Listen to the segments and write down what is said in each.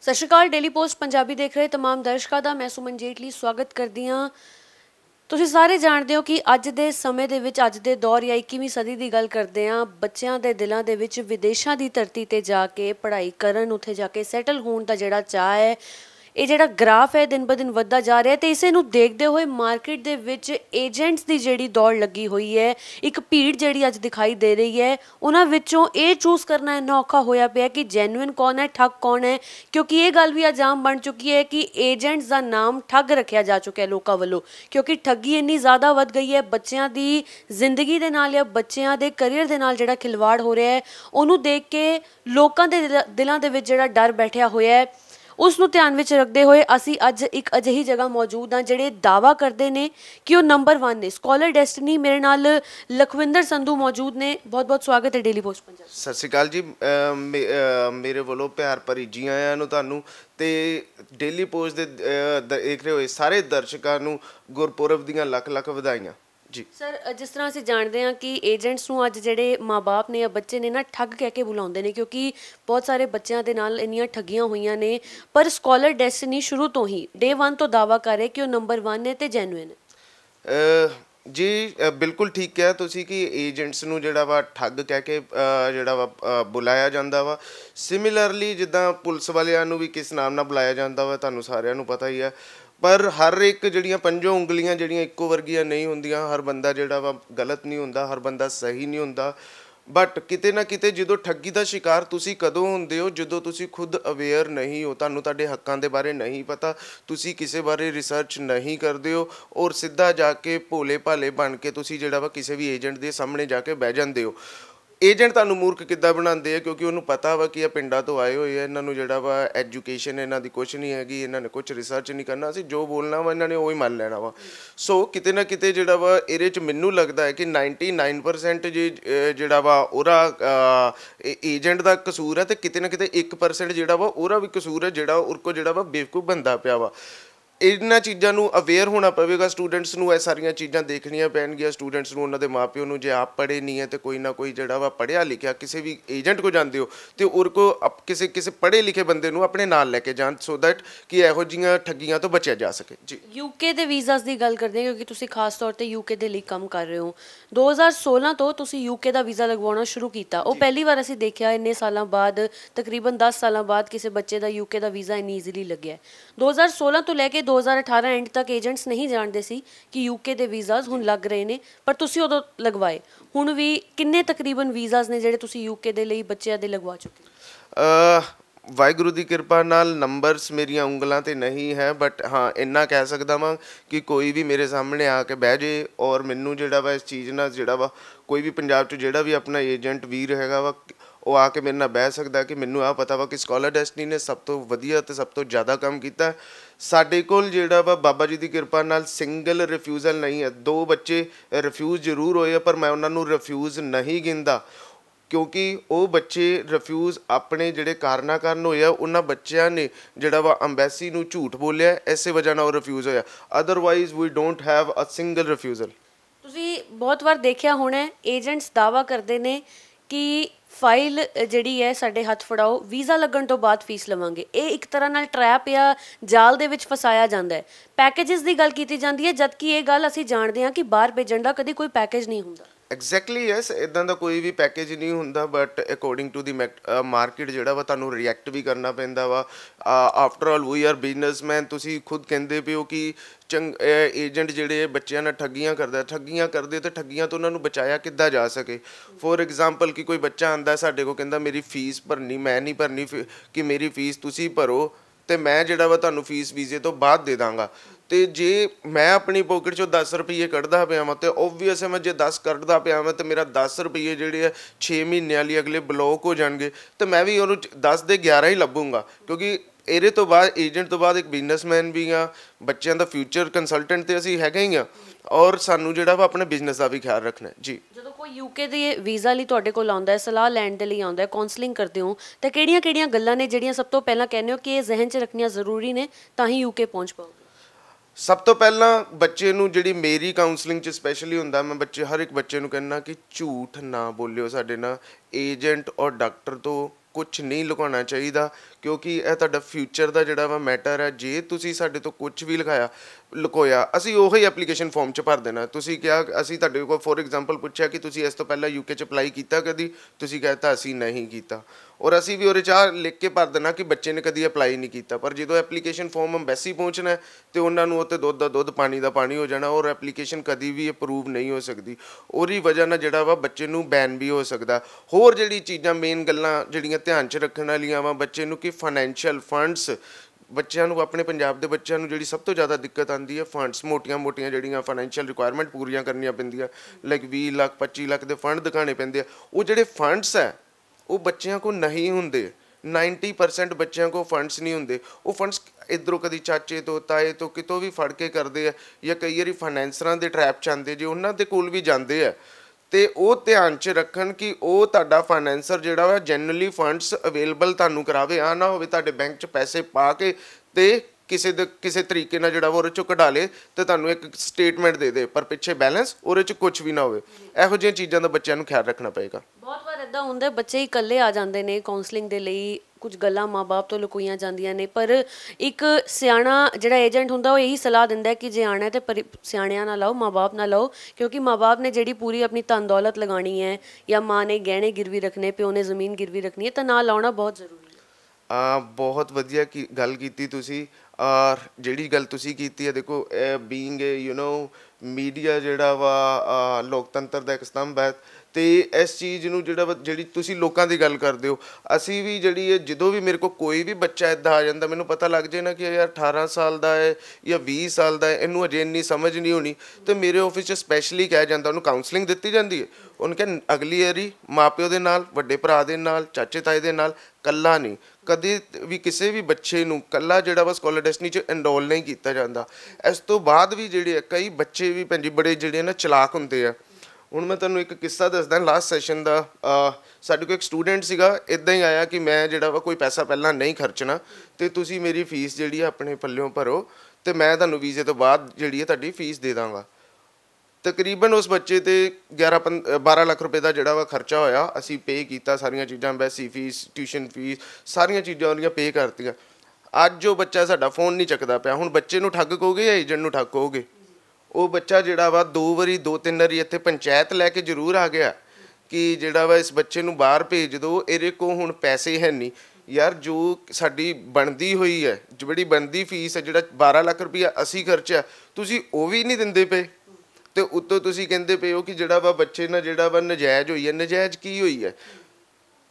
ਸਤਿ ਸ਼੍ਰੀ ਅਕਾਲ ਡੇਲੀ ਪੋਸਟ ਪੰਜਾਬੀ ਦੇਖ ਰਹੇ तमाम ਦਰਸ਼ਕਾਂ ਦਾ ਮੈਂ ਸੁਮਨ ਜੇਟਲੀ ਸਵਾਗਤ ਕਰਦੀ ਹਾਂ ਤੁਸੀਂ ਸਾਰੇ ਜਾਣਦੇ ਹੋ ਕਿ ਅੱਜ ਦੇ ਸਮੇਂ ਦੇ ਵਿੱਚ ਅੱਜ ਦੇ ਦੌਰ ਜਾਂ 21ਵੀਂ ਸਦੀ ਦੀ ਗੱਲ ਕਰਦੇ ਹਾਂ ਬੱਚਿਆਂ ਦੇ ਦਿਲਾਂ ਦੇ ਵਿੱਚ ਵਿਦੇਸ਼ਾਂ ਦੀ ਧਰਤੀ ਤੇ ਜਾ ਕੇ ਪੜ੍ਹਾਈ ਕਰਨ ਉੱਥੇ ਜਾ ਕੇ ਸੈਟਲ ਹੋਣ ਦਾ ਜਿਹੜਾ ਚਾਹ ਹੈ ਇਹ ਜਿਹੜਾ ਗ੍ਰਾਫ ਹੈ ਦਿਨ ਬਦਿਨ ਵੱਧਦਾ ਜਾ ਰਿਹਾ ਤੇ ਇਸੇ ਨੂੰ ਦੇਖਦੇ ਹੋਏ ਮਾਰਕੀਟ ਦੇ ਵਿੱਚ ਏਜੰਟਸ ਦੀ ਜਿਹੜੀ ਦੌੜ ਲੱਗੀ ਹੋਈ ਹੈ ਇੱਕ ਭੀੜ ਜਿਹੜੀ ਅੱਜ ਦਿਖਾਈ ਦੇ ਰਹੀ ਹੈ ਉਹਨਾਂ ਵਿੱਚੋਂ ਇਹ ਚੂਜ਼ ਕਰਨਾ ਇੰਨਾ ਔਖਾ ਹੋਇਆ ਪਿਆ ਕਿ ਜੈਨੂਇਨ ਕੌਣ ਹੈ ਠੱਗ ਕੌਣ ਹੈ ਕਿਉਂਕਿ ਇਹ ਗੱਲ ਵੀ ਆਜਾਮ ਬਣ ਚੁੱਕੀ ਹੈ ਕਿ ਏਜੰਟਸ ਦਾ ਨਾਮ ਠੱਗ ਰੱਖਿਆ ਜਾ ਚੁੱਕਿਆ ਲੋਕਾਂ ਵੱਲੋਂ ਕਿਉਂਕਿ ਠੱਗੀ ਇੰਨੀ ਜ਼ਿਆਦਾ ਵੱਧ ਗਈ ਹੈ ਬੱਚਿਆਂ ਦੀ ਜ਼ਿੰਦਗੀ ਦੇ ਨਾਲ ਜਾਂ ਬੱਚਿਆਂ ਦੇ ਕੈਰੀਅਰ ਦੇ ਨਾਲ ਜਿਹੜਾ ਖਿਲਵਾੜ ਹੋ ਰਿਹਾ ਹੈ ਉਹਨੂੰ ਦੇਖ ਕੇ ਲੋਕਾਂ ਦੇ ਦਿਲਾਂ ਦੇ ਵਿੱਚ ਜਿਹੜਾ ਡਰ ਬੈਠਿਆ ਹੋਇਆ ਹੈ ਉਸ ਨੂੰ ਧਿਆਨ ਵਿੱਚ ਰੱਖਦੇ ਹੋਏ ਅਸੀਂ ਅੱਜ ਇੱਕ ਅਜਿਹੀ ਜਗ੍ਹਾ ਮੌਜੂਦ ਹਾਂ ਜਿਹੜੇ ਦਾਵਾ ਕਰਦੇ ਨੇ ਕਿ ਉਹ ਨੰਬਰ 1 ਨੇ ਸਕਾਲਰ ਡੈਸਟਨੀ ਮੇਰੇ ਨਾਲ ਲਖਵਿੰਦਰ ਸੰਧੂ ਮੌਜੂਦ ਨੇ ਬਹੁਤ-ਬਹੁਤ ਸਵਾਗਤ ਹੈ ਡੇਲੀ ਪੋਸਟ ਪੰਜਾਬ ਸਤਿ ਸ੍ਰੀ ਅਕਾਲ ਜੀ ਮੇਰੇ ਵੱਲੋਂ ਪਿਆਰ ਭਰੀ ਜੀ ਆਇਆਂ ਨੂੰ ਤੁਹਾਨੂੰ ਤੇ ਡੇਲੀ ਪੋਸਟ ਦੇ ਦੇਖ ਰਹੇ ਹੋਏ ਸਾਰੇ ਦਰਸ਼ਕਾਂ ਨੂੰ ਗੁਰਪੁਰਬ ਦੀਆਂ ਲੱਖ-ਲੱਖ ਵਧਾਈਆਂ ਜੀ ਸਰ ਜਿਸ ਤਰ੍ਹਾਂ ਅਸੀਂ ਜਾਣਦੇ ਹਾਂ ਕਿ ਏਜੰਟਸ ਨੂੰ ਅੱਜ ਜਿਹੜੇ ਮਾਪੇ ਨੇ ਜਾਂ ਬੱਚੇ ਨੇ ਨਾ ਠੱਗ ਕਹਿ ਕੇ ਬੁਲਾਉਂਦੇ ਨੇ ਕਿਉਂਕਿ ਬਹੁਤ ਸਾਰੇ ਬੱਚਿਆਂ ਦੇ ਨਾਲ ਇੰਨੀਆਂ ਠੱਗੀਆਂ ਹੋਈਆਂ ਨੇ ਪਰ ਸਕਾਲਰ ਡੈਸਟੀਨੀ ਸ਼ੁਰੂ ਤੋਂ ਹੀ ਡੇ 1 ਤੋਂ ਦਾਵਾ ਕਰ ਰਿਹਾ ਕਿ ਉਹ ਨੰਬਰ 1 ਨੇ ਤੇ ਜੈਨੂਇਨ ਹੈ ਜੀ ਬਿਲਕੁਲ ਠੀਕ ਹੈ ਤੁਸੀਂ ਕਿ ਏਜੰਟਸ ਨੂੰ ਜਿਹੜਾ ਵਾ ਠੱਗ ਕਹਿ ਕੇ ਜਿਹੜਾ ਵਾ ਬੁਲਾਇਆ ਜਾਂਦਾ ਵਾ ਸਿਮਿਲਰਲੀ ਜਿੱਦਾਂ ਪੁਲਿਸ ਵਾਲਿਆਂ ਨੂੰ ਵੀ ਕਿਸ ਨਾਮ ਨਾਲ ਬੁਲਾਇਆ ਜਾਂਦਾ ਵਾ ਤੁਹਾਨੂੰ ਸਾਰਿਆਂ ਨੂੰ ਪਤਾ ਹੀ ਆ ਪਰ ਹਰ ਇੱਕ ਜਿਹੜੀਆਂ ਪੰਜੋਂ ਉਂਗਲੀਆਂ ਜਿਹੜੀਆਂ ਇੱਕੋ ਵਰਗੀਆਂ ਨਹੀਂ ਹੁੰਦੀਆਂ ਹਰ ਬੰਦਾ ਜਿਹੜਾ ਵਾ ਗਲਤ ਨਹੀਂ ਹੁੰਦਾ ਹਰ ਬੰਦਾ ਸਹੀ ਨਹੀਂ ਹੁੰਦਾ ਬਟ ਕਿਤੇ ਨਾ ਕਿਤੇ ਜਦੋਂ ਠੱਗੀ ਦਾ ਸ਼ਿਕਾਰ ਤੁਸੀਂ ਕਦੋਂ ਹੁੰਦੇ ਹੋ ਜਦੋਂ ਤੁਸੀਂ ਖੁਦ ਅਵੇਅਰ ਨਹੀਂ ਹੋ ਤੁਹਾਨੂੰ ਤੁਹਾਡੇ ਹੱਕਾਂ ਦੇ ਬਾਰੇ ਨਹੀਂ ਪਤਾ ਤੁਸੀਂ ਕਿਸੇ ਬਾਰੇ ਰਿਸਰਚ ਨਹੀਂ ਕਰਦੇ ਹੋ ਔਰ ਸਿੱਧਾ ਜਾ ਕੇ ਭੋਲੇ ਭਾਲੇ ਬਣ ਕੇ ਤੁਸੀਂ ਜਿਹੜਾ ਵਾ ਕਿਸੇ ਵੀ ਏਜੰਟ ਦੇ ਸਾਹਮਣੇ ਜਾ ਕੇ ਬਹਿ ਜਾਂਦੇ ਹੋ ਏਜੰਟ ਤੁਹਾਨੂੰ ਮੂਰਖ ਕਿੱਦਾਂ ਬਣਾਉਂਦੇ ਆ ਕਿਉਂਕਿ ਉਹਨੂੰ ਪਤਾ ਵਾ ਕਿ ਇਹ ਪਿੰਡਾਂ ਤੋਂ ਆਏ ਹੋਏ ਆ ਇਹਨਾਂ ਨੂੰ ਜਿਹੜਾ ਵਾ ਐਜੂਕੇਸ਼ਨ ਇਹਨਾਂ ਦੀ ਕੁਝ ਨਹੀਂ ਹੈਗੀ ਇਹਨਾਂ ਨੇ ਕੁਝ ਰਿਸਰਚ ਨਹੀਂ ਕਰਨਾ ਸੀ ਜੋ ਬੋਲਣਾ ਵਾ ਇਹਨਾਂ ਨੇ ਉਹ ਹੀ ਮੰਨ ਲੈਣਾ ਵਾ ਸੋ ਕਿਤੇ ਨਾ ਕਿਤੇ ਜਿਹੜਾ ਵਾ ਇਹਰੇ ਚ ਮੈਨੂੰ ਲੱਗਦਾ ਹੈ ਕਿ 99% ਜਿਹੜਾ ਵਾ ਉਹਦਾ ਏਜੰਟ ਦਾ ਕਸੂਰ ਹੈ ਤੇ ਕਿਤੇ ਨਾ ਕਿਤੇ 1% ਜਿਹੜਾ ਵਾ ਉਹਦਾ ਵੀ ਕਸੂਰ ਹੈ ਜਿਹੜਾ ਉਰ ਕੋ ਜਿਹੜਾ ਵਾ ਬੇਵਕੂਫ ਬੰਦਾ ਪਿਆ ਵਾ ਇਹਨਾਂ ਚੀਜ਼ਾਂ ਨੂੰ ਅਵੇਅਰ ਹੋਣਾ ਪਵੇਗਾ ਸਟੂਡੈਂਟਸ ਨੂੰ ਇਹ ਸਾਰੀਆਂ ਚੀਜ਼ਾਂ ਦੇਖਣੀਆਂ ਪੈਣਗੀਆਂ ਸਟੂਡੈਂਟਸ ਨੂੰ ਉਹਨਾਂ ਦੇ ਮਾਪਿਓ ਨੂੰ ਜੇ ਆਪ ਪੜ੍ਹੇ ਨਹੀਂ ਹੈ ਤੇ ਕੋਈ ਨਾ ਕੋਈ ਜਿਹੜਾ ਵਾ ਪੜ੍ਹਿਆ ਲਿਖਿਆ ਕਿਸੇ ਵੀ ਏਜੰਟ ਕੋ ਜਾਂਦੇ ਹੋ ਤੇ ਉਹ ਕੋ ਕਿਸੇ ਕਿਸੇ ਪੜ੍ਹੇ ਲਿਖੇ ਬੰਦੇ ਨੂੰ ਆਪਣੇ ਨਾਲ ਲੈ ਕੇ ਜਾਣ ਸੋ ਦੈਟ ਕਿ ਇਹੋ ਜੀਆਂ ਠੱਗੀਆਂ ਤੋਂ ਬਚਿਆ ਜਾ ਸਕੇ ਜੀ ਯੂਕੇ ਦੇ ਵੀਜ਼ਾਸ ਦੀ ਗੱਲ ਕਰਦੇ ਹਾਂ ਕਿਉਂਕਿ ਤੁਸੀਂ ਖਾਸ ਤੌਰ ਤੇ ਯੂਕੇ ਦੇ ਲਈ ਕੰਮ ਕਰ ਰਹੇ ਹੋ 2016 ਤੋਂ ਤੁਸੀਂ ਯੂਕੇ ਦਾ ਵੀਜ਼ਾ ਲਗਵਾਉਣਾ ਸ਼ੁਰੂ ਕੀਤਾ ਉਹ ਪਹਿਲੀ ਵਾਰ ਅਸੀਂ ਦੇਖਿਆ ਇੰਨੇ ਸਾਲਾਂ ਬਾਅਦ ਤਕਰੀਬਨ 10 ਸਾਲਾਂ ਬਾਅਦ ਕਿਸੇ ਬੱਚੇ ਦਾ ਯੂਕੇ ਦਾ ਵੀਜ਼ਾ ਇਨੀ ਈਜ਼ੀਲੀ ਲੱਗਿਆ 2016 ਤੋਂ ਲੈ ਕੇ 2018 ਐਂਡ ਤੱਕ ਏਜੰਟਸ ਨਹੀਂ ਜਾਣਦੇ ਸੀ ਕਿ ਯੂਕੇ ਦੇ ਵੀਜ਼ਾਸ ਹੁਣ ਲੱਗ ਰਹੇ ਨੇ ਪਰ ਤੁਸੀਂ ਉਦੋਂ ਲਗਵਾਏ ਹੁਣ ਵੀ ਕਿੰਨੇ ਤਕਰੀਬਨ ਵੀਜ਼ਾਸ ਨੇ ਜਿਹੜੇ ਤੁਸੀਂ ਯੂਕੇ ਦੇ ਲਈ ਬੱਚਿਆਂ ਦੇ ਲਗਵਾ ਚੁੱਕੇ ਵਾਹਿਗੁਰੂ ਦੀ ਕਿਰਪਾ ਨਾਲ ਨੰਬਰਸ ਮੇਰੀਆਂ ਉਂਗਲਾਂ ਤੇ ਨਹੀਂ ਹੈ ਬਟ ਹਾਂ ਇੰਨਾ ਕਹਿ ਸਕਦਾ ਵਾਂ ਕਿ ਕੋਈ ਵੀ ਮੇਰੇ ਸਾਹਮਣੇ ਆ ਕੇ ਬਹਿ ਜੇ ਔਰ ਮੈਨੂੰ ਜਿਹੜਾ ਵਾ ਇਸ ਚੀਜ਼ ਨਾਲ ਜਿਹੜਾ ਵਾ ਕੋਈ ਵੀ ਪੰਜਾਬ 'ਚ ਜਿਹੜਾ ਵੀ ਆਪਣਾ ਏਜੰਟ ਵੀਰ ਹੈਗਾ ਵਾ ਉਹ ਆ ਕੇ ਮੇਰੇ ਨਾਲ ਬਹਿ ਸਕਦਾ ਕਿ ਮੈਨੂੰ ਆ ਪਤਾ ਵਾ ਕਿ ਸਕਾਲਰ ਡੈਸਟਨੀ ਨੇ ਸਭ ਤੋਂ ਵਧੀਆ ਤੇ ਸਭ ਤੋਂ ਜ਼ਿਆਦਾ ਕੰਮ ਕੀਤਾ ਸਾਡੇ ਕੋਲ ਜਿਹੜਾ ਵਾ ਬਾਬਾ ਜੀ ਦੀ ਕਿਰਪਾ ਨਾਲ ਸਿੰਗਲ ਰਿਫਿਊਜ਼ਲ ਨਹੀਂ ਹੈ ਦੋ ਬੱਚੇ ਰਿਫਿਊਜ਼ ਜ਼ਰੂਰ ਹੋਏ ਪਰ ਮੈਂ ਉਹਨਾਂ ਨੂੰ ਰਿਫਿਊਜ਼ ਨਹੀਂ ਗਿੰਦਾ ਕਿਉਂਕਿ ਉਹ ਬੱਚੇ ਰਿਫਿਊਜ਼ ਆਪਣੇ ਜਿਹੜੇ ਕਾਰਨਾ ਕਾਰਨ ਹੋਇਆ ਉਹਨਾਂ ਬੱਚਿਆਂ ਨੇ ਜਿਹੜਾ ਵਾ ਅੰਬੈਸੀ ਨੂੰ ਝੂਠ ਬੋਲਿਆ ਐਸੇ ਵਜ੍ਹਾ ਨਾਲ ਉਹ ਰਿਫਿਊਜ਼ ਹੋਇਆ otherwise we don't have a single refusal ਤੁਸੀਂ ਬਹੁਤ ਵਾਰ ਦੇਖਿਆ ਹੋਣਾ ਏਜੰਟਸ ਦਾਵਾ ਕਰਦੇ ਨੇ ਕਿ ਫਾਈਲ ਜਿਹੜੀ ਹੈ ਸਾਡੇ ਹੱਥ ਫੜਾਓ ਵੀਜ਼ਾ ਲੱਗਣ ਤੋਂ ਬਾਅਦ ਫੀਸ ਲਵਾਂਗੇ ਇਹ ਇੱਕ ਤਰ੍ਹਾਂ ਨਾਲ ਟ੍ਰੈਪ ਜਾਂ ਜਾਲ ਦੇ ਵਿੱਚ ਫਸਾਇਆ ਜਾਂਦਾ ਹੈ ਪੈਕੇजेस ਦੀ ਗੱਲ ਕੀਤੀ ਜਾਂਦੀ ਹੈ ਜਦਕਿ ਇਹ ਗੱਲ ਅਸੀਂ ਜਾਣਦੇ ਹਾਂ ਕਿ ਬਾਹਰ ਭੇਜਣ ਦਾ ਕਦੇ ਕੋਈ ਪੈਕੇਜ ਨਹੀਂ ਹੁੰਦਾ ਐਗਜ਼ੈਕਟਲੀ ਯੈਸ ਇਦਾਂ ਦਾ ਕੋਈ ਵੀ ਪੈਕੇਜ ਨਹੀਂ ਹੁੰਦਾ but according to the market ਜਿਹੜਾ ਵਾ ਤੁਹਾਨੂੰ ਰਿਐਕਟ ਵੀ ਕਰਨਾ ਪੈਂਦਾ ਵਾ after all we are businessman ਤੁਸੀਂ ਖੁਦ ਕਹਿੰਦੇ ਪਿਓ ਕਿ ਚੰਗ ਏਜੰਟ ਜਿਹੜੇ ਬੱਚਿਆਂ ਨਾਲ ਠੱਗੀਆਂ ਕਰਦਾ ਠੱਗੀਆਂ ਕਰਦੇ ਤੇ ਠੱਗੀਆਂ ਤੋਂ ਉਹਨਾਂ ਨੂੰ ਬਚਾਇਆ ਕਿੱਦਾਂ ਜਾ ਸਕੇ ਫੋਰ ਐਗਜ਼ਾਮਪਲ ਕਿ ਕੋਈ ਬੱਚਾ ਆਂਦਾ ਸਾਡੇ ਕੋ ਕਹਿੰਦਾ ਮੇਰੀ ਫੀਸ ਭਰਨੀ ਮੈਂ ਨਹੀਂ ਭਰਨੀ ਕਿ ਮੇਰੀ ਫੀਸ ਤੁਸੀਂ ਭਰੋ ਤੇ ਮੈਂ ਜਿਹੜਾ ਵਾ ਤੁਹਾਨੂੰ ਫੀਸ ਵੀਜ਼ੇ ਤੋਂ ਬਾਅਦ ਦੇ ਦਾਂਗਾ ਤੇ ਜੇ ਮੈਂ ਆਪਣੀ ਪਾਕਟ ਚੋਂ 10 ਰੁਪਏ ਕੱਢਦਾ ਪਿਆ ਮੈਂ ਤੇ ਓਬਵੀਅਸ ਹੈ ਮੈਂ ਜੇ 10 ਕੱਢਦਾ ਪਿਆ ਮੈਂ ਤੇ ਮੇਰਾ 10 ਰੁਪਏ ਜਿਹੜੇ ਆ 6 ਮਹੀਨਿਆਂ ਲਈ ਅਗਲੇ ਬਲੌਕ ਹੋ ਜਾਣਗੇ ਤੇ ਮੈਂ ਵੀ ਉਹਨੂੰ 10 ਦੇ 11 ਹੀ ਲੱਭੂੰਗਾ ਕਿਉਂਕਿ ਇਹਦੇ ਤੋਂ ਬਾਅਦ ਏਜੰਟ ਤੋਂ ਬਾਅਦ ਇੱਕ ਬਿਜ਼ਨਸਮੈਨ ਵੀ ਆ ਬੱਚਿਆਂ ਦਾ ਫਿਊਚਰ ਕੰਸਲਟੈਂਟ ਤੇ ਅਸੀਂ ਹੈਗੇ ਹੀ ਆ ਔਰ ਸਾਨੂੰ ਜਿਹੜਾ ਵਾ ਆਪਣੇ ਬਿਜ਼ਨਸ ਦਾ ਵੀ ਖਿਆਲ ਰੱਖਣਾ ਜੀ ਜਦੋਂ ਕੋਈ ਯੂਕੇ ਦੇ ਵੀਜ਼ਾ ਲਈ ਤੁਹਾਡੇ ਕੋਲ ਆਉਂਦਾ ਹੈ ਸਲਾਹ ਲੈਣ ਦੇ ਲਈ ਆਉਂਦਾ ਹੈ ਕਾਉਂਸਲਿੰਗ ਕਰਦੇ ਹੋ ਤਾਂ ਕਿਹੜੀਆਂ-ਕਿਹੜੀਆਂ ਗੱਲਾਂ ਨੇ ਜਿਹੜੀਆਂ ਸਭ ਤੋਂ ਪਹਿਲਾਂ ਕਹਿੰਦੇ ਹੋ ਕਿ ਇਹ ਜ਼ਿਹਨ 'ਚ ਰੱਖਣੀਆਂ ਜ਼ਰੂਰੀ ਨੇ ਤਾਂ ਹੀ ਯੂਕੇ ਪਹੁੰਚ ਪਾਓਗੇ ਸਭ ਤੋਂ ਪਹਿਲਾਂ ਬੱਚੇ ਨੂੰ ਜਿਹੜੀ ਮੇਰੀ ਕਾਉਂਸਲਿੰਗ ਚ ਸਪੈਸ਼ਲੀ ਹੁੰਦਾ ਮੈਂ ਬੱਚੇ ਹਰ ਇੱਕ ਬੱਚੇ ਨੂੰ ਕਹਿੰਦਾ ਕਿ ਝੂਠ ਨਾ ਬੋਲਿਓ ਸਾਡੇ ਨਾਲ ਏਜੰਟ ਔਰ ਡਾਕਟਰ ਤੋਂ ਕੁਝ ਨਹੀਂ ਲੁਕਾਉਣਾ ਚਾਹੀਦਾ ਕਿਉਂਕਿ ਇਹ ਤੁਹਾਡਾ ਫਿਊਚਰ ਦਾ ਜਿਹੜਾ ਵਾ ਮੈਟਰ ਹੈ ਜੇ ਤੁਸੀਂ ਸਾਡੇ ਤੋਂ ਕੁਝ ਵੀ ਲਗਾਇਆ ਲਕੋਇਆ ਅਸੀਂ ਉਹੀ ਐਪਲੀਕੇਸ਼ਨ ਫਾਰਮ 'ਚ ਭਰ ਦੇਣਾ ਤੁਸੀਂ ਕਿਹਾ ਅਸੀਂ ਤੁਹਾਡੇ ਕੋਲ ਫੋਰ ਐਗਜ਼ਾਮਪਲ ਪੁੱਛਿਆ ਕਿ ਤੁਸੀਂ ਇਸ ਤੋਂ ਪਹਿਲਾਂ ਯੂਕੇ 'ਚ ਅਪਲਾਈ ਕੀਤਾ ਕਦੀ ਤੁਸੀਂ ਕਹਿੰਦਾ ਅਸੀਂ ਨਹੀਂ ਕੀਤਾ ਔਰ ਅਸੀਂ ਵੀ ਉਹ ਰਿਚਾਰ ਲਿਖ ਕੇ ਭਰ ਦੇਣਾ ਕਿ ਬੱਚੇ ਨੇ ਕਦੀ ਅਪਲਾਈ ਨਹੀਂ ਕੀਤਾ ਪਰ ਜਦੋਂ ਐਪਲੀਕੇਸ਼ਨ ਫਾਰਮ ਅੰਬੈਸੀ ਪਹੁੰਚਣਾ ਤੇ ਉਹਨਾਂ ਨੂੰ ਉੱਤੇ ਦੁੱਧ ਦਾ ਦੁੱਧ ਪਾਣੀ ਦਾ ਪਾਣੀ ਹੋ ਜਾਣਾ ਔਰ ਐਪਲੀਕੇਸ਼ਨ ਕਦੀ ਵੀ ਅਪਰੂਵ ਨਹੀਂ ਹੋ ਸਕਦੀ ਉਹਦੀ ਵਜ੍ਹਾ ਨਾਲ ਜਿਹੜਾ ਵਾ ਬੱਚੇ ਨੂੰ ਬੈਨ ਵੀ ਹੋ ਸਕਦਾ ਹੋਰ ਜਿਹੜੀ ਚੀਜ਼ਾਂ ਮੇਨ ਗੱਲਾਂ ਜਿਹੜੀਆਂ ਧਿਆਨ 'ਚ ਰੱਖਣ ਵਾਲੀਆਂ ਵਾ ਬੱਚੇ ਨੂੰ ਕਿ ਫਾਈਨੈਂਸ਼ੀਅਲ ਫੰਡਸ ਬੱਚਿਆਂ ਨੂੰ ਆਪਣੇ ਪੰਜਾਬ ਦੇ ਬੱਚਿਆਂ ਨੂੰ ਜਿਹੜੀ ਸਭ ਤੋਂ ਜ਼ਿਆਦਾ ਦਿੱਕਤ ਆਉਂਦੀ ਹੈ ਫੰਡਸ ਮੋਟੀਆਂ-ਮੋਟੀਆਂ ਜਿਹੜੀਆਂ ਫਾਈਨੈਂਸ਼ੀਅਲ ਰਿਕੁਆਇਰਮੈਂਟ ਪੂਰੀਆਂ ਕਰਨੀਆਂ ਪੈਂਦੀਆਂ ਲਾਈਕ 20 ਲੱਖ 25 ਲੱਖ ਦੇ ਫੰਡ ਦਿਖਾਣੇ ਪੈਂਦੇ ਆ ਉਹ ਜਿਹੜੇ ਫੰਡਸ ਹੈ ਉਹ ਬੱਚਿਆਂ ਕੋ ਨਹੀਂ ਹੁੰਦੇ 90% ਬੱਚਿਆਂ ਕੋ ਫੰਡਸ ਨਹੀਂ ਹੁੰਦੇ ਉਹ ਫੰਡਸ ਇਧਰੋਂ ਕਦੀ ਚਾਚੇ ਤੋਂ ਤਾਏ ਤੋਂ ਕਿਤੋਂ ਵੀ ਫੜ ਕੇ ਕਰਦੇ ਆ ਜਾਂ ਕਈ ਵਾਰੀ ਫਾਈਨੈਂਸਰਾਂ ਦੇ ਟ੍ਰੈਪ ਚ ਆਉਂਦੇ ਜੇ ਉਹਨਾਂ ਦੇ ਕੋਲ ਵੀ ਜਾਂਦੇ ਆ ਤੇ ਉਹ ਧਿਆਨ 'ਚ ਰੱਖਣ ਕਿ ਉਹ ਤੁਹਾਡਾ ਫਾਈਨੈਂਸਰ ਜਿਹੜਾ ਵਾ ਜਨਰਲੀ ਫੰਡਸ ਅਵੇਲੇਬਲ ਤੁਹਾਨੂੰ ਕਰਾਵੇ ਆ ਨਾ ਹੋਵੇ ਤੁਹਾਡੇ ਬੈਂਕ 'ਚ ਪੈਸੇ ਪਾ ਕੇ ਤੇ ਕਿਸੇ ਦੇ ਕਿਸੇ ਤਰੀਕੇ ਨਾਲ ਜਿਹੜਾ ਉਹ ਰਚੋ ਕਢਾ ਲੇ ਤੇ ਤੁਹਾਨੂੰ ਇੱਕ ਸਟੇਟਮੈਂਟ ਦੇ ਦੇ ਪਰ ਪਿੱਛੇ ਬੈਲੈਂਸ ਉਹਦੇ ਚ ਕੁਝ ਵੀ ਨਾ ਹੋਵੇ ਇਹੋ ਜਿਹੀਆਂ ਚੀਜ਼ਾਂ ਦਾ ਬੱਚਿਆਂ ਨੂੰ ਖਿਆਲ ਰੱਖਣਾ ਪਏਗਾ ਬਹੁਤ ਵਾਰ ਇਦਾਂ ਹੁੰਦਾ ਬੱਚੇ ਹੀ ਇਕੱਲੇ ਆ ਜਾਂਦੇ ਨੇ ਕਾਉਂਸਲਿੰਗ ਦੇ ਲਈ ਕੁਝ ਗੱਲਾਂ ਮਾਪੇ ਤੋਂ ਲੁਕੋਈਆਂ ਜਾਂਦੀਆਂ ਨੇ ਪਰ ਇੱਕ ਸਿਆਣਾ ਜਿਹੜਾ ਏਜੰਟ ਹੁੰਦਾ ਉਹ ਇਹੀ ਸਲਾਹ ਦਿੰਦਾ ਕਿ ਜੇ ਆਣਾ ਤੇ ਸਿਆਣਿਆਂ ਨਾਲ ਲਾਓ ਮਾਪੇ ਨਾਲ ਲਾਓ ਕਿਉਂਕਿ ਮਾਪੇ ਨੇ ਜਿਹੜੀ ਪੂਰੀ ਆਪਣੀ ਤਨ ਦੌਲਤ ਲਗਾਣੀ ਹੈ ਜਾਂ ਮਾਂ ਨੇ ਗਹਿਣੇ ਗਿਰਵੀ ਰੱਖਣੇ ਪਿਓ ਨੇ ਜ਼ਮੀਨ ਗਿਰਵੀ ਰੱਖਣੀ ਹੈ ਤਾਂ ਨਾਲ ਲਾਉਣਾ ਬਹੁਤ ਜ਼ਰੂਰੀ ਹੈ ਆ ਬਹੁਤ ਵਧੀਆ ਕੀ ਗੱਲ ਕੀਤੀ ਤੁਸੀਂ ਔਰ ਜਿਹੜੀ ਗੱਲ ਤੁਸੀਂ ਕੀਤੀ ਹੈ ਦੇਖੋ ਬੀਇੰਗ ਯੂ نو ਮੀਡੀਆ ਜਿਹੜਾ ਵਾ ਲੋਕਤੰਤਰ ਦਾ ਇੱਕ ਸਤੰਭ ਹੈ ਤੇ ਇਸ ਚੀਜ਼ ਨੂੰ ਜਿਹੜਾ ਜਿਹੜੀ ਤੁਸੀਂ ਲੋਕਾਂ ਦੀ ਗੱਲ ਕਰਦੇ ਹੋ ਅਸੀਂ ਵੀ ਜਿਹੜੀ ਹੈ ਜਦੋਂ ਵੀ ਮੇਰੇ ਕੋ ਕੋਈ ਵੀ ਬੱਚਾ ਇਦਾਂ ਆ ਜਾਂਦਾ ਮੈਨੂੰ ਪਤਾ ਲੱਗ ਜੇ ਨਾ ਕਿ ਯਾਰ 18 ਸਾਲ ਦਾ ਹੈ ਜਾਂ 20 ਸਾਲ ਦਾ ਹੈ ਇਹਨੂੰ ਅਜੇ ਇੰਨੀ ਸਮਝ ਨਹੀਂ ਹੋਣੀ ਤੇ ਮੇਰੇ ਆਫਿਸ 'ਚ ਸਪੈਸ਼ਲੀ ਕਿਹਾ ਜਾਂਦਾ ਉਹਨੂੰ ਕਾਉਂਸਲਿੰਗ ਦਿੱਤੀ ਜਾਂਦੀ ਹੈ ਉਹਨਾਂ ਕਹਿੰਦੇ ਅਗਲੀ ਏਰੀ ਮਾਪਿਓ ਦੇ ਨਾਲ ਵੱਡੇ ਭਰਾ ਦੇ ਨਾਲ ਚਾਚੇ ਤਾਏ ਦੇ ਨਾਲ ਕੱਲਾ ਨਹੀਂ ਕਦੇ ਵੀ ਕਿਸੇ ਵੀ ਬੱਚੇ ਨੂੰ ਕੱਲਾ ਜਿਹੜਾ ਵਾ ਸਕਾਲਰ ਡੈਸਟਨੀ ਚ ਇਨਰੋਲ ਨਹੀਂ ਕੀਤਾ ਜਾਂਦਾ ਇਸ ਤੋਂ ਬਾਅਦ ਵੀ ਜਿਹੜੇ ਕਈ ਬੱਚੇ ਵੀ ਪੰਜੀ ਬੜੇ ਜਿਹੜੇ ਨਾ ਚਲਾਕ ਹੁੰਦੇ ਆ ਹੁਣ ਮੈਂ ਤੁਹਾਨੂੰ ਇੱਕ ਕਿੱਸਾ ਦੱਸਦਾ ਲਾਸਟ ਸੈਸ਼ਨ ਦਾ ਸਾਡੇ ਕੋਲ ਇੱਕ ਸਟੂਡੈਂਟ ਸੀਗਾ ਇਦਾਂ ਹੀ ਆਇਆ ਕਿ ਮੈਂ ਜਿਹੜਾ ਵਾ ਕੋਈ ਪੈਸਾ ਪਹਿਲਾਂ ਨਹੀਂ ਖਰਚਣਾ ਤੇ ਤੁਸੀਂ ਮੇਰੀ ਫੀਸ ਜਿਹੜੀ ਆ ਆਪਣੇ ਪੱਲਿਓਂ ਭਰੋ ਤੇ ਮੈਂ ਤੁਹਾਨੂੰ ਵੀਜ਼ੇ ਤੋਂ ਬਾਅਦ ਜਿਹੜੀ ਹੈ ਤੁਹਾਡੀ ਫੀਸ ਦੇ ਦਾਂਗਾ ਤਕਰੀਬਨ ਉਸ ਬੱਚੇ ਤੇ 11 12 ਲੱਖ ਰੁਪਏ ਦਾ ਜਿਹੜਾ ਵਾ ਖਰਚਾ ਹੋਇਆ ਅਸੀਂ ਪੇ ਕੀਤਾ ਸਾਰੀਆਂ ਚੀਜ਼ਾਂ ਬੈਸੀ ਫੀਸ ਟਿਊਸ਼ਨ ਫੀਸ ਸਾਰੀਆਂ ਚੀਜ਼ਾਂ ਉਹਨੀਆਂ ਪੇ ਕਰਤੀਆਂ ਅੱਜ ਉਹ ਬੱਚਾ ਸਾਡਾ ਫੋਨ ਨਹੀਂ ਚੱਕਦਾ ਪਿਆ ਹੁਣ ਬੱਚੇ ਨੂੰ ਠੱਗ ਕਹੋਗੇ ਜਾਂ ਏਜੰਟ ਨੂੰ ਠੱਗ ਕਹੋਗੇ ਉਹ ਬੱਚਾ ਜਿਹੜਾ ਵਾ ਦੋ ਵਾਰੀ ਦੋ ਤਿੰਨ ਵਾਰੀ ਇੱਥੇ ਪੰਚਾਇਤ ਲੈ ਕੇ ਜ਼ਰੂਰ ਆ ਗਿਆ ਕਿ ਜਿਹੜਾ ਵਾ ਇਸ ਬੱਚੇ ਨੂੰ ਬਾਹਰ ਭੇਜ ਦੋ ਇਹਦੇ ਕੋ ਹੁਣ ਪੈਸੇ ਹੈ ਨਹੀਂ ਯਾਰ ਜੋ ਸਾਡੀ ਬਣਦੀ ਹੋਈ ਹੈ ਜਿਹੜੀ ਬਣਦੀ ਫੀਸ ਹੈ ਜਿਹੜਾ 12 ਲੱਖ ਰੁਪਇਆ ਅਸੀਂ ਖਰਚਿਆ ਤੁਸੀਂ ਉਹ ਵੀ ਨਹੀਂ ਦਿੰਦੇ ਪਏ ਤੇ ਉੱਤੋਂ ਤੁਸੀਂ ਕਹਿੰਦੇ ਪਏ ਹੋ ਕਿ ਜਿਹੜਾ ਵਾ ਬੱਚੇ ਨਾਲ ਜਿਹੜਾ ਵਾ ਨਜਾਇਜ਼ ਹੋਈ ਹੈ ਨਜਾਇਜ਼ ਕੀ ਹੋਈ ਹੈ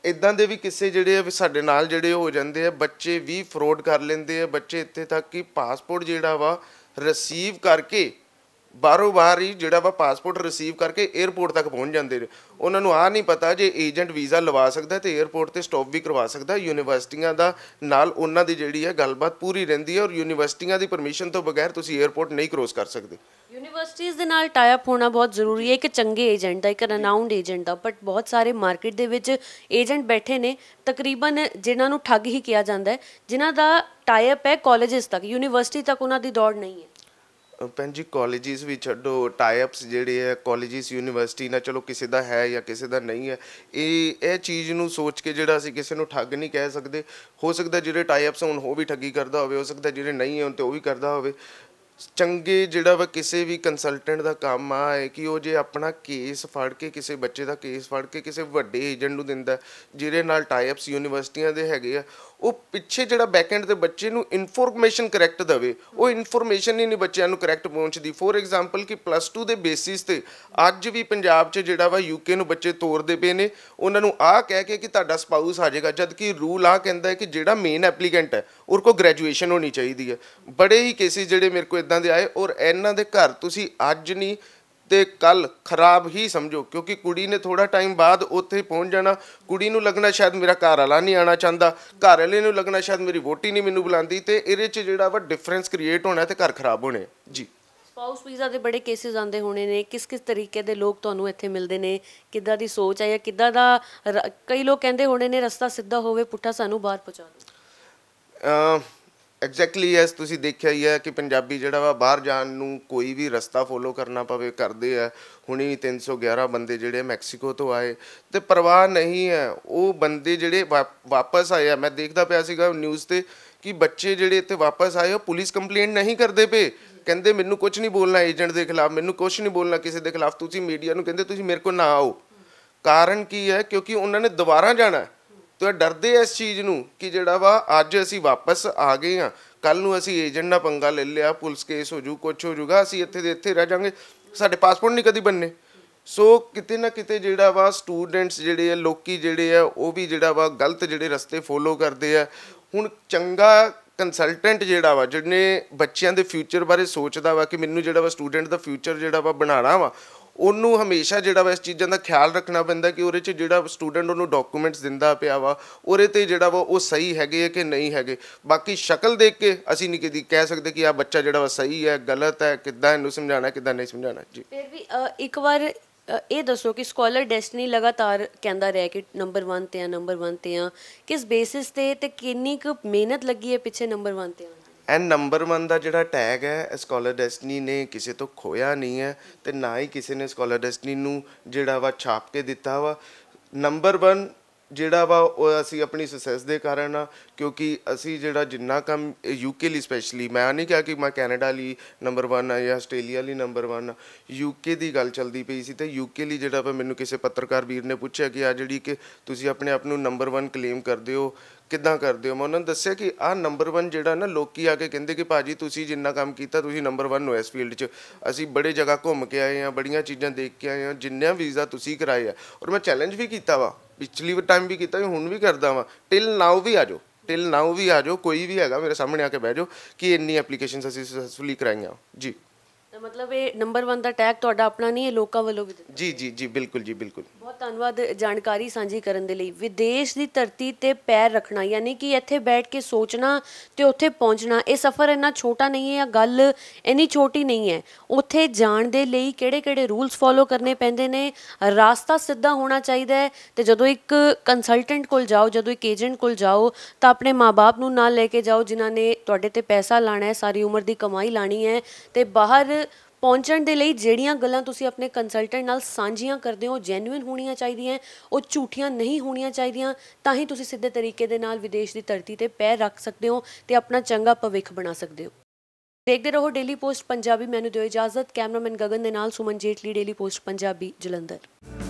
ਇਦਾਂ ਦੇ ਵੀ ਕਿਸੇ ਜਿਹੜੇ ਆ ਸਾਡੇ ਨਾਲ ਜਿਹੜੇ ਹੋ ਜਾਂਦੇ ਆ ਬੱਚੇ ਵੀ ਫਰੋਡ ਕਰ ਲੈਂਦੇ ਆ ਬੱਚੇ ਇੱਥੇ ਤੱਕ ਕਿ ਪਾਸਪੋਰਟ ਜਿਹੜਾ ਵਾ ਰਿਸੀਵ ਕਰਕੇ ਬਾਹਰੋਂ ਬਾਹਰ ਹੀ ਜਿਹੜਾ ਵਾ ਪਾਸਪੋਰਟ ਰਿਸੀਵ ਕਰਕੇ 에어ਪੋਰਟ ਤੱਕ ਪਹੁੰਚ ਜਾਂਦੇ ਨੇ ਉਹਨਾਂ ਨੂੰ ਆ ਨਹੀਂ ਪਤਾ ਜੇ ਏਜੰਟ ਵੀਜ਼ਾ ਲਵਾ ਸਕਦਾ ਤੇ 에어ਪੋਰਟ ਤੇ ਸਟਾਪ ਵੀ ਕਰਵਾ ਸਕਦਾ ਯੂਨੀਵਰਸਿਟੀਆਂ ਦਾ ਨਾਲ ਉਹਨਾਂ ਦੀ ਜਿਹੜੀ ਹੈ ਗੱਲਬਾਤ ਪੂਰੀ ਰਹਿੰਦੀ ਹੈ ਔਰ ਯੂਨੀਵਰਸਿਟੀਆਂ ਦੀ ਪਰਮਿਸ਼ਨ ਤੋਂ ਬਗੈਰ ਤੁਸੀਂ 에어ਪੋਰਟ ਨਹੀਂ ਕ੍ਰੋਸ ਕਰ ਸਕਦੇ ਯੂਨੀਵਰਸਿਟੀਆਂ ਦੇ ਨਾਲ ਟਾਈ ਅਪ ਹੋਣਾ ਬਹੁਤ ਜ਼ਰੂਰੀ ਹੈ ਇੱਕ ਚੰਗੇ ਏਜੰਟ ਦਾ ਇੱਕ ਰਨਾਉਂਡ ਏਜੰਟ ਦਾ ਬਟ ਬਹੁਤ ਸਾਰੇ ਮਾਰਕੀਟ ਦੇ ਵਿੱਚ ਏਜੰਟ ਬੈਠੇ ਨੇ ਤਕਰੀਬਨ ਜਿਨ੍ਹਾਂ ਨੂੰ ਠੱਗ ਹੀ ਕਿਹਾ ਜਾਂਦਾ ਹੈ ਜਿਨ੍ਹਾਂ ਦਾ ਟਾਈ ਅਪ ਹੈ ਕਾਲਜਸ ਤੱਕ ਯੂਨੀਵਰਸਿਟੀ ਤੱਕ ਉਹਨਾਂ ਦੀ ਦੌੜ ਨਹੀਂ ਹੈ ਭੈਣ ਜੀ ਕਾਲਜਿਸ ਵੀ ਛੱਡੋ ਟਾਈ ਅਪਸ ਜਿਹੜੇ ਆ ਕਾਲਜਿਸ ਯੂਨੀਵਰਸਿਟੀ ਨਾਲ ਚਲੋ ਕਿਸੇ ਦਾ ਹੈ ਜਾਂ ਕਿਸੇ ਦਾ ਨਹੀਂ ਹੈ ਇਹ ਇਹ ਚੀਜ਼ ਨੂੰ ਸੋਚ ਕੇ ਜਿਹੜਾ ਅਸੀਂ ਕਿਸੇ ਨੂੰ ਠੱਗ ਨਹੀਂ ਕਹਿ ਸਕਦੇ ਹੋ ਸਕਦਾ ਜਿਹੜੇ ਟਾਈ ਅਪਸ ਹੋਣ ਉਹ ਵੀ ਠੱਗੀ ਕਰਦਾ ਹੋਵੇ ਹੋ ਸਕਦਾ ਜਿਹੜੇ ਨਹੀਂ ਹੋਣ ਤੇ ਉਹ ਵੀ ਕਰਦਾ ਹੋਵੇ ਚੰਗੇ ਜਿਹੜਾ ਵਾ ਕਿਸੇ ਵੀ ਕੰਸਲਟੈਂਟ ਦਾ ਕੰਮ ਆ ਹੈ ਕਿ ਉਹ ਜੇ ਆਪਣਾ ਕੇਸ ਫੜ ਕੇ ਕਿਸੇ ਬੱਚੇ ਦਾ ਕੇਸ ਫੜ ਕੇ ਕਿਸੇ ਵੱਡੇ ਏਜੰਟ ਨੂੰ ਦਿੰਦਾ ਜਿਹਦੇ ਨਾਲ ਟਾਈ ਅਪਸ ਯੂਨੀਵਰਸਿਟੀਆਂ ਦੇ ਹੈਗੇ ਆ ਉਹ ਪਿੱਛੇ ਜਿਹੜਾ ਬੈਕਐਂਡ ਦੇ ਬੱਚੇ ਨੂੰ ਇਨਫੋਰਮੇਸ਼ਨ ਕਰੈਕਟ ਦਵੇ ਉਹ ਇਨਫੋਰਮੇਸ਼ਨ ਹੀ ਨਹੀਂ ਬੱਚਿਆਂ ਨੂੰ ਕਰੈਕਟ ਪਹੁੰਚਦੀ ਫੋਰ ਐਗਜ਼ਾਮਪਲ ਕਿ ਪਲੱਸ 2 ਦੇ ਬੇਸਿਸ ਤੇ ਅੱਜ ਵੀ ਪੰਜਾਬ 'ਚ ਜਿਹੜਾ ਵਾ ਯੂਕੇ ਨੂੰ ਬੱਚੇ ਤੋਰਦੇ ਪਏ ਨੇ ਉਹਨਾਂ ਨੂੰ ਆਹ ਕਹਿ ਕੇ ਕਿ ਤੁਹਾਡਾ ਸਪਾਊਸ ਆ ਜਾਏਗਾ ਜਦ ਕਿ ਰੂਲ ਆ ਕਹਿੰਦਾ ਹੈ ਕਿ ਜਿਹੜਾ ਮੇਨ ਐਪਲੀਕੈਂਟ ਹੈ ਉਹ ਕੋ ਗ੍ਰੈਜੂਏਸ਼ਨ ਹੋਣੀ ਚਾਹੀਦੀ ਹੈ ਬੜੇ ਹੀ ਕੇਸਿਸ ਜਿਹੜੇ ਮੇਰੇ ਕੋਲ ਇਦਾਂ ਦੇ ਆਏ ਔਰ ਇਹਨਾਂ ਦੇ ਘਰ ਤੁਸੀਂ ਅੱਜ ਨਹੀਂ ਤੇ ਕੱਲ ਖਰਾਬ ਹੀ ਸਮਝੋ ਕਿਉਂਕਿ ਕੁੜੀ ਨੇ ਥੋੜਾ ਟਾਈਮ ਬਾਅਦ ਉੱਥੇ ਪਹੁੰਚ ਜਾਣਾ ਕੁੜੀ ਨੂੰ ਲੱਗਣਾ ਸ਼ਾਇਦ ਮੇਰਾ ਘਰ ਵਾਲਾ ਨਹੀਂ ਆਣਾ ਚਾਹੁੰਦਾ ਘਰ ਵਾਲੇ ਨੂੰ ਲੱਗਣਾ ਸ਼ਾਇਦ ਮੇਰੀ ਵੋਟੀ ਨਹੀਂ ਮੈਨੂੰ ਬੁਲਾਉਂਦੀ ਤੇ ਇਹਦੇ 'ਚ ਜਿਹੜਾ ਵਾ ਡਿਫਰੈਂਸ ਕ੍ਰੀਏਟ ਹੋਣਾ ਤੇ ਘਰ ਖਰਾਬ ਹੋਣੇ ਜੀ ਸਪਾਊਸ ਵੀਜ਼ਾ ਦੇ ਬੜੇ ਕੇਸਿਸ ਆਉਂਦੇ ਹੋਣੇ ਨੇ ਕਿਸ ਕਿਸ ਤਰੀਕੇ ਦੇ ਲੋਕ ਤੁਹਾਨੂੰ ਇੱਥੇ ਮਿਲਦੇ ਨੇ ਕਿੱਦਾਂ ਦੀ ਸੋਚ ਹੈ ਜਾਂ ਕਿੱਦਾਂ ਦਾ ਕਈ ਲੋਕ ਕਹਿੰਦੇ ਹੋਣੇ ਨੇ ਰਸਤਾ ਸਿੱਧਾ ਹੋਵੇ ਪੁੱਠਾ ਸਾਨੂੰ ਬਾਹਰ ਪਹੁੰਚਾ ਦੋ ਐਗਜ਼ੈਕਟਲੀ ਐਸ ਤੁਸੀਂ ਦੇਖਿਆ ਹੀ ਹੈ ਕਿ ਪੰਜਾਬੀ ਜਿਹੜਾ ਵਾ ਬਾਹਰ ਜਾਣ ਨੂੰ ਕੋਈ ਵੀ ਰਸਤਾ ਫੋਲੋ ਕਰਨਾ ਪਵੇ ਕਰਦੇ ਆ ਹੁਣੀ 311 ਬੰਦੇ ਜਿਹੜੇ ਮੈਕਸੀਕੋ ਤੋਂ ਆਏ ਤੇ ਪਰਵਾਹ ਨਹੀਂ ਹੈ ਉਹ ਬੰਦੇ ਜਿਹੜੇ ਵਾਪਸ ਆਏ ਆ ਮੈਂ ਦੇਖਦਾ ਪਿਆ ਸੀਗਾ ਨਿਊਜ਼ ਤੇ ਕਿ ਬੱਚੇ ਜਿਹੜੇ ਇੱਥੇ ਵਾਪਸ ਆਏ ਉਹ ਪੁਲਿਸ ਕੰਪਲੇਂਟ ਨਹੀਂ ਕਰਦੇ ਪਏ ਕਹਿੰਦੇ ਮੈਨੂੰ ਕੁਝ ਨਹੀਂ ਬੋਲਣਾ ਏਜੰਟ ਦੇ ਖਿਲਾਫ ਮੈਨੂੰ ਕੁਝ ਨਹੀਂ ਬੋਲਣਾ ਕਿਸੇ ਦੇ ਖਿਲਾਫ ਤੁਸੀਂ ਮੀਡੀਆ ਨੂੰ ਕਹਿੰਦੇ ਤੁਸੀਂ ਮੇਰੇ ਕੋਲ ਨਾ ਆਓ ਕਾਰਨ ਕੀ ਹੈ ਕਿਉਂਕਿ ਉਹਨਾਂ ਨੇ ਦੁਬਾਰਾ ਜਾਣਾ ਤਾਂ ਡਰਦੇ ਐ ਇਸ ਚੀਜ਼ ਨੂੰ ਕਿ ਜਿਹੜਾ ਵਾ ਅੱਜ ਅਸੀਂ ਵਾਪਸ ਆ ਗਏ ਆ ਕੱਲ ਨੂੰ ਅਸੀਂ ਏਜੰਟ ਨਾਲ ਪੰਗਾ ਲੈ ਲਿਆ ਪੁਲਿਸ ਕੇਸ ਹੋ ਜੂ ਕੁਛ ਹੋ ਜੂਗਾ ਅਸੀਂ ਇੱਥੇ ਦੇ ਇੱਥੇ ਰਹਿ ਜਾਾਂਗੇ ਸਾਡੇ ਪਾਸਪੋਰਟ ਨਹੀਂ ਕਦੀ ਬੰਨੇ ਸੋ ਕਿਤੇ ਨਾ ਕਿਤੇ ਜਿਹੜਾ ਵਾ ਸਟੂਡੈਂਟਸ ਜਿਹੜੇ ਆ ਲੋਕੀ ਜਿਹੜੇ ਆ ਉਹ ਵੀ ਜਿਹੜਾ ਵਾ ਗਲਤ ਜਿਹੜੇ ਰਸਤੇ ਫੋਲੋ ਕਰਦੇ ਆ ਹੁਣ ਚੰਗਾ ਕੰਸਲਟੈਂਟ ਜਿਹੜਾ ਵਾ ਜਿਹਨੇ ਬੱਚਿਆਂ ਦੇ ਫਿਊਚਰ ਬਾਰੇ ਸੋਚਦਾ ਵਾ ਕਿ ਮੈਨੂੰ ਜਿਹੜਾ ਵਾ ਸਟੂਡੈਂਟ ਦਾ ਫਿਊਚਰ ਜਿਹੜਾ ਵਾ ਬਣਾਣਾ ਵਾ ਉਹਨੂੰ ਹਮੇਸ਼ਾ ਜਿਹੜਾ ਵਾ ਇਸ ਚੀਜ਼ਾਂ ਦਾ ਖਿਆਲ ਰੱਖਣਾ ਪੈਂਦਾ ਕਿ ਉਹਦੇ 'ਚ ਜਿਹੜਾ ਸਟੂਡੈਂਟ ਉਹਨੂੰ ਡਾਕੂਮੈਂਟਸ ਦਿੰਦਾ ਪਿਆ ਵਾ ਉਹਦੇ ਤੇ ਜਿਹੜਾ ਵਾ ਉਹ ਸਹੀ ਹੈਗੇ ਆ ਕਿ ਨਹੀਂ ਹੈਗੇ ਬਾਕੀ ਸ਼ਕਲ ਦੇਖ ਕੇ ਅਸੀਂ ਨਹੀਂ ਕਦੀ ਕਹਿ ਸਕਦੇ ਕਿ ਆ ਬੱਚਾ ਜਿਹੜਾ ਵਾ ਸਹੀ ਹੈ ਗਲਤ ਹੈ ਕਿੱਦਾਂ ਇਹਨੂੰ ਸਮਝਾਣਾ ਕਿੱਦਾਂ ਨਹੀਂ ਸਮਝਾਣਾ ਜੀ ਫਿਰ ਵੀ ਇੱਕ ਵਾਰ ਇਹ ਦੱਸੋ ਕਿ ਸਕਾਲਰ ਡੈਸਟਨੀ ਲਗਾਤਾਰ ਕਹਿੰਦਾ ਰਿਹਾ ਕਿ ਨੰਬਰ 1 ਤੇ ਆ ਨੰਬਰ 1 ਤੇ ਆ ਕਿਸ ਬੇਸਿਸ ਤੇ ਤੇ ਕਿੰਨੀ ਕੁ ਮਿਹਨਤ ਲੱਗੀ ਹੈ ਪਿੱਛੇ ਨੰਬਰ 1 ਤੇ ਆ ਐਂਡ ਨੰਬਰ 1 ਦਾ ਜਿਹੜਾ ਟੈਗ ਹੈ ਸਕਾਲਰ ਡੈਸਟਨੀ ਨੇ ਕਿਸੇ ਤੋਂ ਖੋਇਆ ਨਹੀਂ ਹੈ ਤੇ ਨਾ ਹੀ ਕਿਸੇ ਨੇ ਸਕਾਲਰ ਡੈਸਟਨੀ ਨੂੰ ਜਿਹੜਾ ਵਾ ਛਾਪ ਕੇ ਦਿੱਤਾ ਵਾ ਨੰਬਰ 1 ਜਿਹੜਾ ਵਾ ਉਹ ਅਸੀਂ ਆਪਣੀ ਸਕਸੈਸ ਦੇ ਕਾਰਨ ਆ ਕਿਉਂਕਿ ਅਸੀਂ ਜਿਹੜਾ ਜਿੰਨਾ ਕੰਮ ਯੂਕੇ ਲਈ ਸਪੈਸ਼ਲੀ ਮੈਂ ਨਹੀਂ ਕਿਹਾ ਕਿ ਮੈਂ ਕੈਨੇਡਾ ਲਈ ਨੰਬਰ 1 ਆ ਜਾਂ ਆਸਟ੍ਰੇਲੀਆ ਲਈ ਨੰਬਰ 1 ਯੂਕੇ ਦੀ ਗੱਲ ਚੱਲਦੀ ਪਈ ਸੀ ਤੇ ਯੂਕੇ ਲਈ ਜਿਹੜਾ ਵਾ ਮੈਨੂੰ ਕਿਸੇ ਪੱਤਰਕਾਰ ਵੀਰ ਨੇ ਪੁੱਛਿਆ ਕਿ ਆ ਜਿਹੜੀ ਕਿ ਤੁਸੀਂ ਆਪਣੇ ਆਪ ਨੂੰ ਨੰਬਰ 1 ਕਲੇਮ ਕਰਦੇ ਹੋ ਕਿੱਦਾਂ ਕਰਦੇ ਹੋ ਮੈਂ ਉਹਨਾਂ ਨੂੰ ਦੱਸਿਆ ਕਿ ਆ ਨੰਬਰ 1 ਜਿਹੜਾ ਨਾ ਲੋਕੀ ਆ ਕੇ ਕਹਿੰਦੇ ਕਿ ਭਾਜੀ ਤੁਸੀਂ ਜਿੰਨਾ ਕੰਮ ਕੀਤਾ ਤੁਸੀਂ ਨੰਬਰ 1 ਹੋ ਇਸ ਫੀਲਡ 'ਚ ਅਸੀਂ ਬੜੇ ਜਗ੍ਹਾ ਘੁੰਮ ਕੇ ਆਏ ਆ ਬੜੀਆਂ ਚੀਜ਼ਾਂ ਦੇਖ ਕੇ ਆਏ ਆ ਜਿੰਨਿਆਂ ਵੀਜ਼ਾ ਤੁਸੀਂ ਕਰਾਏ ਆ ਔਰ ਮੈਂ ਚੈਲੰਜ ਵੀ ਕੀਤਾ ਵਾ ਪਿਛਲੀ ਵਾਰ ਟਾਈਮ ਵੀ ਕੀਤਾ ਹੁਣ ਵੀ ਕਰਦਾ ਵਾਂ ਟਿਲ ਨਾਓ ਵੀ ਆਜੋ ਟਿਲ ਨਾਓ ਵੀ ਆਜੋ ਕੋਈ ਵੀ ਹੈਗਾ ਮੇਰੇ ਸਾਹਮਣੇ ਆ ਕੇ ਬਹਿ ਜਾਓ ਕਿ ਇੰਨੀ ਐਪਲੀਕੇਸ਼ਨਸ ਅਸੀਂ ਸਕਸੈਸਫੁਲੀ ਕਰਾਈਆਂ ਜੀ ਤਾਂ ਮਤਲਬ ਇਹ ਨੰਬਰ 1 ਦਾ ਟੈਗ ਤੁਹਾਡਾ ਆਪਣਾ ਨਹੀਂ ਇਹ ਲੋਕਾਂ ਵੱਲੋਂ ਵੀ ਦਿੱਤਾ ਜੀ ਜੀ ਜੀ ਬਿਲਕੁਲ ਜੀ ਬਿਲਕੁਲ ਬਹੁਤ ਧੰਨਵਾਦ ਜਾਣਕਾਰੀ ਸਾਂਝੀ ਕਰਨ ਦੇ ਲਈ ਵਿਦੇਸ਼ ਦੀ ਧਰਤੀ ਤੇ ਪੈਰ ਰੱਖਣਾ ਯਾਨੀ ਕਿ ਇੱਥੇ ਬੈਠ ਕੇ ਸੋਚਣਾ ਤੇ ਉੱਥੇ ਪਹੁੰਚਣਾ ਇਹ ਸਫ਼ਰ ਇੰਨਾ ਛੋਟਾ ਨਹੀਂ ਹੈ ਜਾਂ ਗੱਲ ਇੰਨੀ ਛੋਟੀ ਨਹੀਂ ਹੈ ਉੱਥੇ ਜਾਣ ਦੇ ਲਈ ਕਿਹੜੇ-ਕਿਹੜੇ ਰੂਲਸ ਫੋਲੋ ਕਰਨੇ ਪੈਂਦੇ ਨੇ ਰਾਸਤਾ ਸਿੱਧਾ ਹੋਣਾ ਚਾਹੀਦਾ ਹੈ ਤੇ ਜਦੋਂ ਇੱਕ ਕੰਸਲਟੈਂਟ ਕੋਲ ਜਾਓ ਜਦੋਂ ਇੱਕ ਏਜੰਟ ਕੋਲ ਜਾਓ ਤਾਂ ਆਪਣੇ ਮਾਪੇ ਨੂੰ ਨਾਲ ਲੈ ਕੇ ਜਾਓ ਜਿਨ੍ਹਾਂ ਨੇ ਤੁਹਾਡੇ ਤੇ ਪੈਸਾ ਲਾਣਾ ਹੈ ਸਾਰੀ ਉਮਰ ਦੀ ਕਮਾਈ ਲਾਣੀ ਹੈ ਤੇ ਬਾਹਰ ਪਹੁੰਚਣ ਦੇ ਲਈ ਜਿਹੜੀਆਂ ਗੱਲਾਂ ਤੁਸੀਂ ਆਪਣੇ ਕੰਸਲਟੈਂਟ ਨਾਲ ਸਾਂਝੀਆਂ ਕਰਦੇ ਹੋ ਜੈਨੂਇਨ ਹੋਣੀਆਂ ਚਾਹੀਦੀਆਂ ਉਹ ਝੂਠੀਆਂ ਨਹੀਂ ਹੋਣੀਆਂ ਚਾਹੀਦੀਆਂ ਤਾਂ ਹੀ ਤੁਸੀਂ ਸਿੱਧੇ ਤਰੀਕੇ ਦੇ ਨਾਲ ਵਿਦੇਸ਼ ਦੀ ਧਰਤੀ ਤੇ ਪੈਰ ਰੱਖ ਸਕਦੇ ਹੋ ਤੇ ਆਪਣਾ ਚੰਗਾ ਭਵਿੱਖ ਬਣਾ ਸਕਦੇ ਹੋ ਦੇਖਦੇ ਰਹੋ ਡੇਲੀ ਪੋਸਟ ਪੰਜਾਬੀ ਮੈਨੂੰ ਦਿਓ ਇਜਾਜ਼ਤ ਕੈਮਰਾਮੈਨ ਗਗਨ ਦੇ ਨਾਲ ਸੁਮਨ ਜੇਟਲੀ ਡੇਲੀ ਪੋਸਟ ਪੰਜਾਬੀ ਜਲੰਧਰ